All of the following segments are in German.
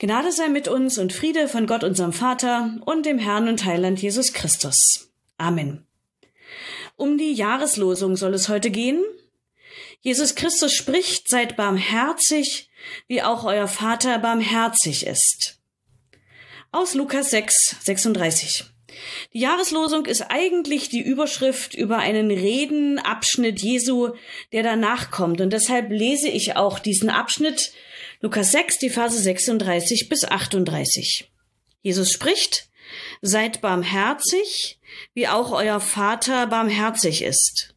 Gnade sei mit uns und Friede von Gott unserem Vater und dem Herrn und Heiland Jesus Christus. Amen. Um die Jahreslosung soll es heute gehen. Jesus Christus spricht, seid barmherzig, wie auch euer Vater barmherzig ist. Aus Lukas 6, 36. Die Jahreslosung ist eigentlich die Überschrift über einen Redenabschnitt Jesu, der danach kommt. Und deshalb lese ich auch diesen Abschnitt Lukas 6, die Verse 36 bis 38. Jesus spricht, seid barmherzig, wie auch euer Vater barmherzig ist.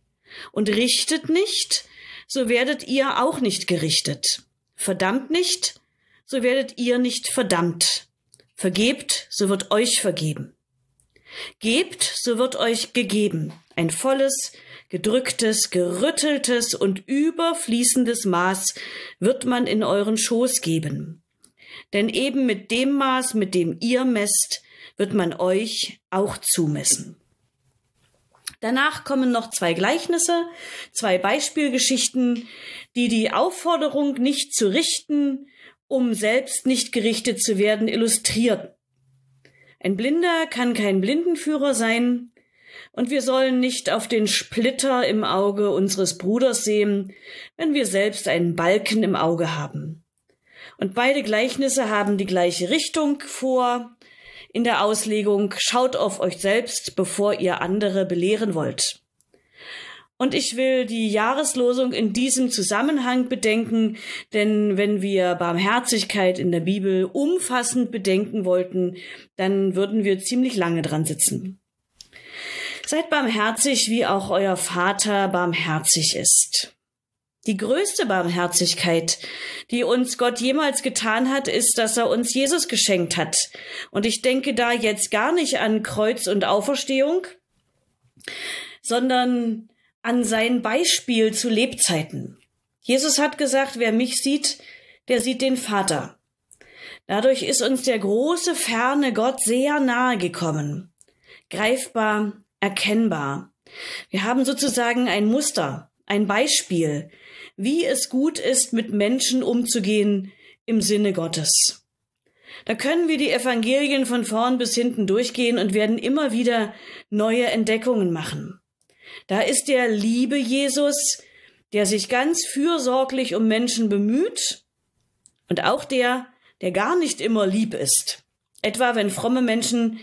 Und richtet nicht, so werdet ihr auch nicht gerichtet. Verdammt nicht, so werdet ihr nicht verdammt. Vergebt, so wird euch vergeben. Gebt, so wird euch gegeben. Ein volles, gedrücktes, gerütteltes und überfließendes Maß wird man in euren Schoß geben. Denn eben mit dem Maß, mit dem ihr messt, wird man euch auch zumessen. Danach kommen noch zwei Gleichnisse, zwei Beispielgeschichten, die die Aufforderung, nicht zu richten, um selbst nicht gerichtet zu werden, illustrieren. Ein Blinder kann kein Blindenführer sein, und wir sollen nicht auf den Splitter im Auge unseres Bruders sehen, wenn wir selbst einen Balken im Auge haben. Und beide Gleichnisse haben die gleiche Richtung vor in der Auslegung, schaut auf euch selbst, bevor ihr andere belehren wollt. Und ich will die Jahreslosung in diesem Zusammenhang bedenken, denn wenn wir Barmherzigkeit in der Bibel umfassend bedenken wollten, dann würden wir ziemlich lange dran sitzen. Seid barmherzig, wie auch euer Vater barmherzig ist. Die größte Barmherzigkeit, die uns Gott jemals getan hat, ist, dass er uns Jesus geschenkt hat. Und ich denke da jetzt gar nicht an Kreuz und Auferstehung, sondern an sein Beispiel zu Lebzeiten. Jesus hat gesagt, wer mich sieht, der sieht den Vater. Dadurch ist uns der große, ferne Gott sehr nahe gekommen. Greifbar, erkennbar. Wir haben sozusagen ein Muster, ein Beispiel, wie es gut ist, mit Menschen umzugehen im Sinne Gottes. Da können wir die Evangelien von vorn bis hinten durchgehen und werden immer wieder neue Entdeckungen machen. Da ist der liebe Jesus, der sich ganz fürsorglich um Menschen bemüht und auch der, der gar nicht immer lieb ist. Etwa wenn fromme Menschen,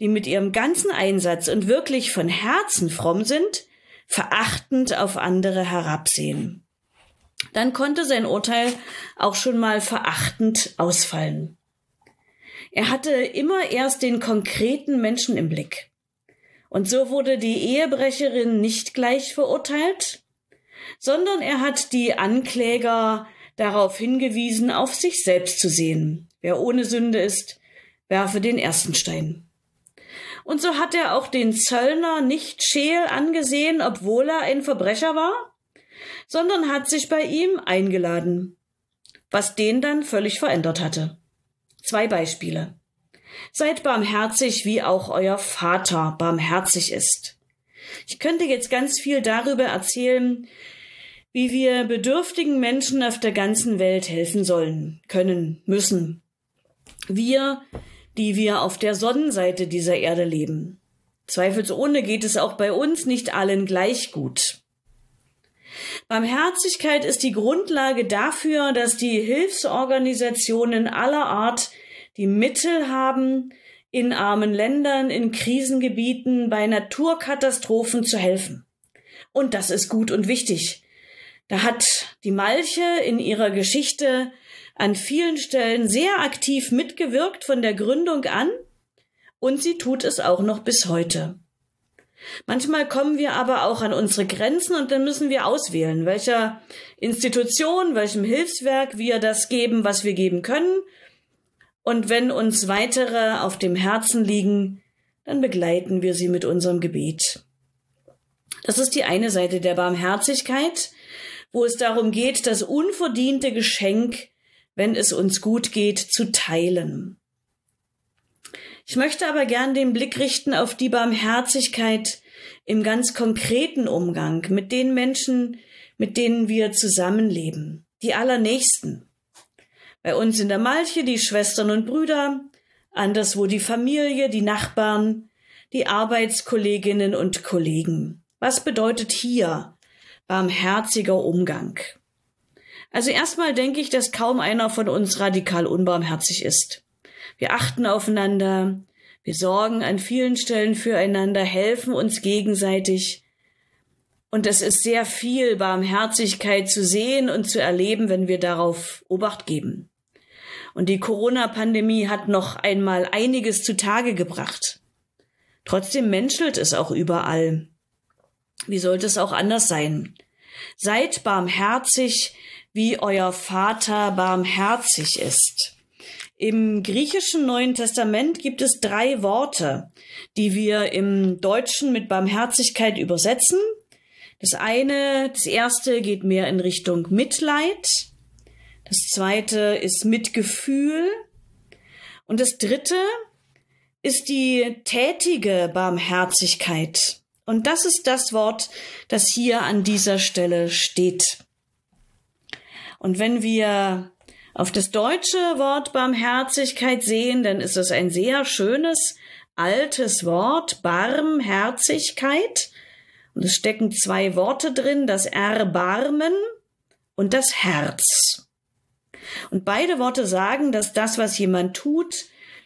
die mit ihrem ganzen Einsatz und wirklich von Herzen fromm sind, verachtend auf andere herabsehen. Dann konnte sein Urteil auch schon mal verachtend ausfallen. Er hatte immer erst den konkreten Menschen im Blick. Und so wurde die Ehebrecherin nicht gleich verurteilt, sondern er hat die Ankläger darauf hingewiesen, auf sich selbst zu sehen. Wer ohne Sünde ist, werfe den ersten Stein. Und so hat er auch den Zöllner nicht scheel angesehen, obwohl er ein Verbrecher war, sondern hat sich bei ihm eingeladen, was den dann völlig verändert hatte. Zwei Beispiele. Seid barmherzig, wie auch euer Vater barmherzig ist. Ich könnte jetzt ganz viel darüber erzählen, wie wir bedürftigen Menschen auf der ganzen Welt helfen sollen, können, müssen. Wir, die wir auf der Sonnenseite dieser Erde leben. Zweifelsohne geht es auch bei uns nicht allen gleich gut. Barmherzigkeit ist die Grundlage dafür, dass die Hilfsorganisationen aller Art die Mittel haben, in armen Ländern, in Krisengebieten, bei Naturkatastrophen zu helfen. Und das ist gut und wichtig. Da hat die Malche in ihrer Geschichte an vielen Stellen sehr aktiv mitgewirkt von der Gründung an und sie tut es auch noch bis heute. Manchmal kommen wir aber auch an unsere Grenzen und dann müssen wir auswählen, welcher Institution, welchem Hilfswerk wir das geben, was wir geben können und wenn uns weitere auf dem Herzen liegen, dann begleiten wir sie mit unserem Gebet. Das ist die eine Seite der Barmherzigkeit, wo es darum geht, das unverdiente Geschenk, wenn es uns gut geht, zu teilen. Ich möchte aber gern den Blick richten auf die Barmherzigkeit im ganz konkreten Umgang mit den Menschen, mit denen wir zusammenleben, die Allernächsten. Bei uns in der Malche die Schwestern und Brüder, anderswo die Familie, die Nachbarn, die Arbeitskolleginnen und Kollegen. Was bedeutet hier barmherziger Umgang? Also erstmal denke ich, dass kaum einer von uns radikal unbarmherzig ist. Wir achten aufeinander, wir sorgen an vielen Stellen füreinander, helfen uns gegenseitig. Und es ist sehr viel Barmherzigkeit zu sehen und zu erleben, wenn wir darauf Obacht geben. Und die Corona-Pandemie hat noch einmal einiges zutage gebracht. Trotzdem menschelt es auch überall. Wie sollte es auch anders sein? Seid barmherzig, wie euer Vater barmherzig ist. Im griechischen Neuen Testament gibt es drei Worte, die wir im Deutschen mit Barmherzigkeit übersetzen. Das eine, das erste geht mehr in Richtung Mitleid. Das zweite ist Mitgefühl. Und das dritte ist die tätige Barmherzigkeit. Und das ist das Wort, das hier an dieser Stelle steht. Und wenn wir auf das deutsche Wort Barmherzigkeit sehen, dann ist es ein sehr schönes, altes Wort, Barmherzigkeit. Und es stecken zwei Worte drin, das Erbarmen und das Herz. Und beide Worte sagen, dass das, was jemand tut,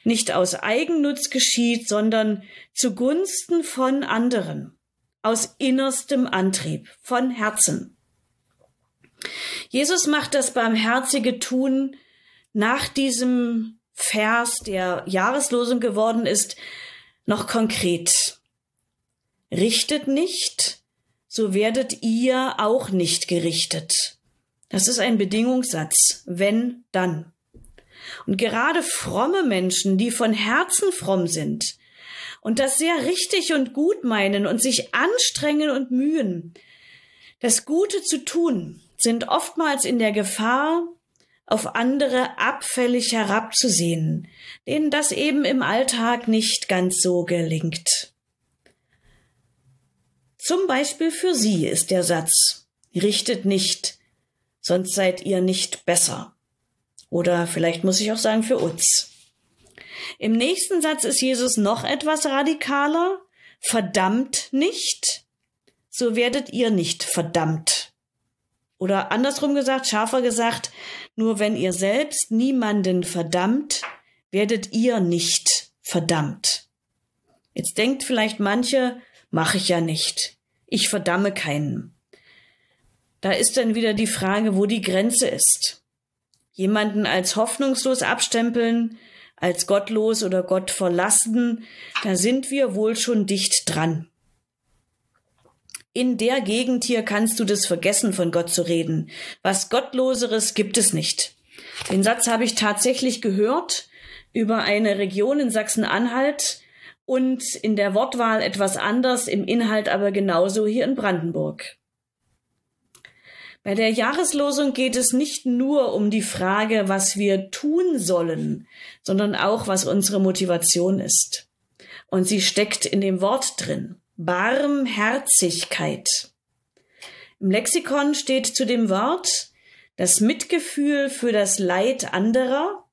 nicht aus Eigennutz geschieht, sondern zugunsten von anderen, aus innerstem Antrieb, von Herzen. Jesus macht das barmherzige Tun nach diesem Vers, der Jahreslosung geworden ist, noch konkret. Richtet nicht, so werdet ihr auch nicht gerichtet. Das ist ein Bedingungssatz. Wenn, dann. Und gerade fromme Menschen, die von Herzen fromm sind und das sehr richtig und gut meinen und sich anstrengen und mühen, das Gute zu tun, sind oftmals in der Gefahr, auf andere abfällig herabzusehen, denen das eben im Alltag nicht ganz so gelingt. Zum Beispiel für sie ist der Satz, richtet nicht, sonst seid ihr nicht besser. Oder vielleicht muss ich auch sagen, für uns. Im nächsten Satz ist Jesus noch etwas radikaler. Verdammt nicht, so werdet ihr nicht verdammt. Oder andersrum gesagt, scharfer gesagt, nur wenn ihr selbst niemanden verdammt, werdet ihr nicht verdammt. Jetzt denkt vielleicht manche, mache ich ja nicht. Ich verdamme keinen. Da ist dann wieder die Frage, wo die Grenze ist. Jemanden als hoffnungslos abstempeln, als gottlos oder Gott verlassen, da sind wir wohl schon dicht dran. In der Gegend hier kannst du das vergessen, von Gott zu reden. Was Gottloseres gibt es nicht. Den Satz habe ich tatsächlich gehört über eine Region in Sachsen-Anhalt und in der Wortwahl etwas anders, im Inhalt aber genauso hier in Brandenburg. Bei der Jahreslosung geht es nicht nur um die Frage, was wir tun sollen, sondern auch, was unsere Motivation ist. Und sie steckt in dem Wort drin. Barmherzigkeit. Im Lexikon steht zu dem Wort das Mitgefühl für das Leid anderer,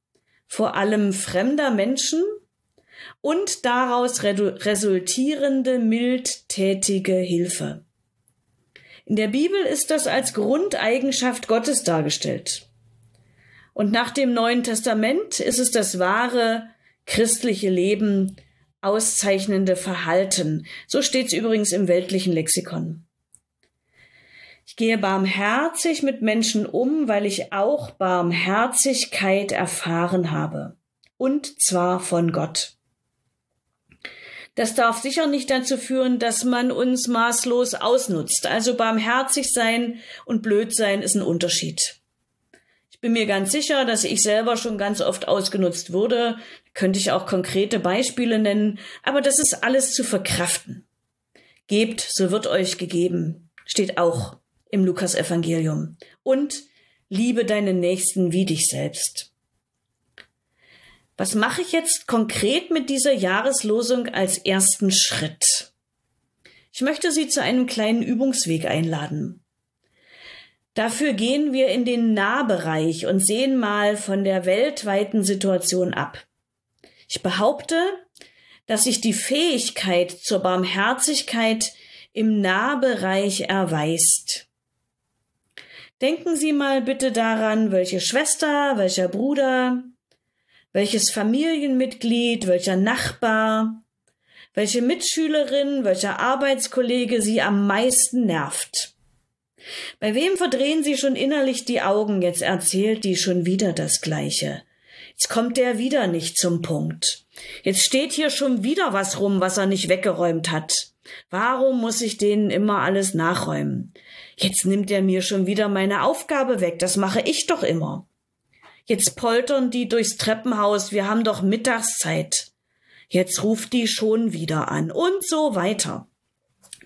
vor allem fremder Menschen, und daraus resultierende mildtätige Hilfe. In der Bibel ist das als Grundeigenschaft Gottes dargestellt. Und nach dem Neuen Testament ist es das wahre christliche Leben, auszeichnende Verhalten. So steht es übrigens im weltlichen Lexikon. Ich gehe barmherzig mit Menschen um, weil ich auch Barmherzigkeit erfahren habe. Und zwar von Gott. Das darf sicher nicht dazu führen, dass man uns maßlos ausnutzt. Also barmherzig sein und blöd sein ist ein Unterschied. Ich bin mir ganz sicher, dass ich selber schon ganz oft ausgenutzt wurde. Könnte ich auch konkrete Beispiele nennen, aber das ist alles zu verkraften. Gebt, so wird euch gegeben, steht auch im Lukas Evangelium. Und liebe deinen Nächsten wie dich selbst. Was mache ich jetzt konkret mit dieser Jahreslosung als ersten Schritt? Ich möchte Sie zu einem kleinen Übungsweg einladen. Dafür gehen wir in den Nahbereich und sehen mal von der weltweiten Situation ab. Ich behaupte, dass sich die Fähigkeit zur Barmherzigkeit im Nahbereich erweist. Denken Sie mal bitte daran, welche Schwester, welcher Bruder, welches Familienmitglied, welcher Nachbar, welche Mitschülerin, welcher Arbeitskollege sie am meisten nervt. Bei wem verdrehen sie schon innerlich die Augen, jetzt erzählt die schon wieder das Gleiche. Jetzt kommt der wieder nicht zum Punkt. Jetzt steht hier schon wieder was rum, was er nicht weggeräumt hat. Warum muss ich denen immer alles nachräumen? Jetzt nimmt er mir schon wieder meine Aufgabe weg, das mache ich doch immer. Jetzt poltern die durchs Treppenhaus, wir haben doch Mittagszeit. Jetzt ruft die schon wieder an und so weiter.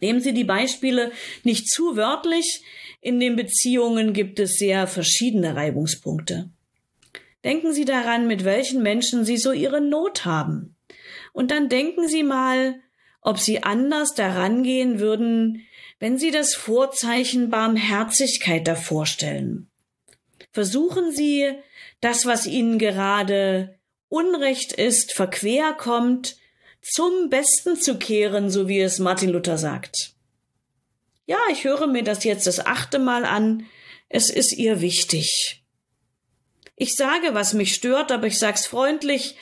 Nehmen Sie die Beispiele nicht zu wörtlich. In den Beziehungen gibt es sehr verschiedene Reibungspunkte. Denken Sie daran, mit welchen Menschen Sie so Ihre Not haben. Und dann denken Sie mal, ob Sie anders daran gehen würden, wenn Sie das Vorzeichen Barmherzigkeit davor stellen. Versuchen Sie, das, was Ihnen gerade Unrecht ist, verquer kommt, zum Besten zu kehren, so wie es Martin Luther sagt. Ja, ich höre mir das jetzt das achte Mal an. Es ist ihr wichtig. Ich sage, was mich stört, aber ich sag's freundlich,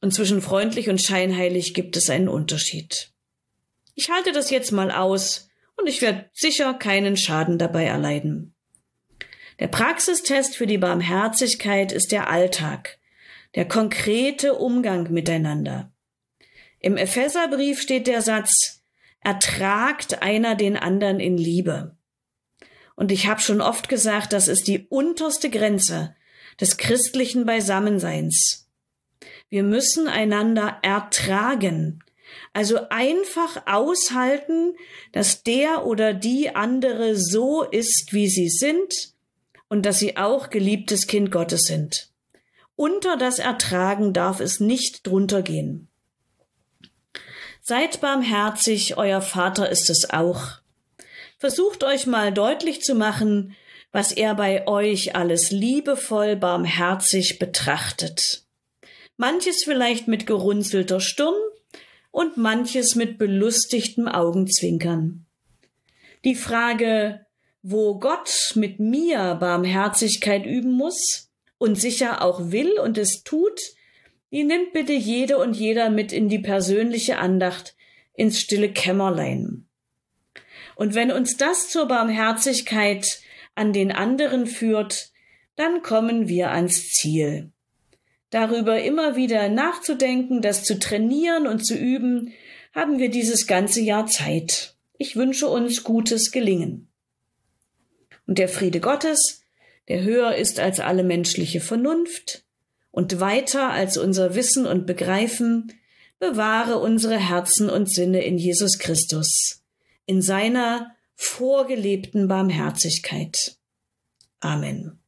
und zwischen freundlich und scheinheilig gibt es einen Unterschied. Ich halte das jetzt mal aus, und ich werde sicher keinen Schaden dabei erleiden. Der Praxistest für die Barmherzigkeit ist der Alltag, der konkrete Umgang miteinander. Im Epheserbrief steht der Satz, ertragt einer den anderen in Liebe. Und ich habe schon oft gesagt, das ist die unterste Grenze des christlichen Beisammenseins. Wir müssen einander ertragen, also einfach aushalten, dass der oder die andere so ist, wie sie sind, und dass sie auch geliebtes Kind Gottes sind. Unter das Ertragen darf es nicht drunter gehen. Seid barmherzig, euer Vater ist es auch. Versucht euch mal deutlich zu machen, was er bei euch alles liebevoll, barmherzig betrachtet. Manches vielleicht mit gerunzelter Stirn und manches mit belustigtem Augenzwinkern. Die Frage, wo Gott mit mir Barmherzigkeit üben muss und sicher auch will und es tut, die nimmt bitte jede und jeder mit in die persönliche Andacht, ins stille Kämmerlein. Und wenn uns das zur Barmherzigkeit an den anderen führt, dann kommen wir ans Ziel. Darüber immer wieder nachzudenken, das zu trainieren und zu üben, haben wir dieses ganze Jahr Zeit. Ich wünsche uns gutes Gelingen. Und der Friede Gottes, der höher ist als alle menschliche Vernunft und weiter als unser Wissen und Begreifen, bewahre unsere Herzen und Sinne in Jesus Christus, in seiner vorgelebten Barmherzigkeit. Amen.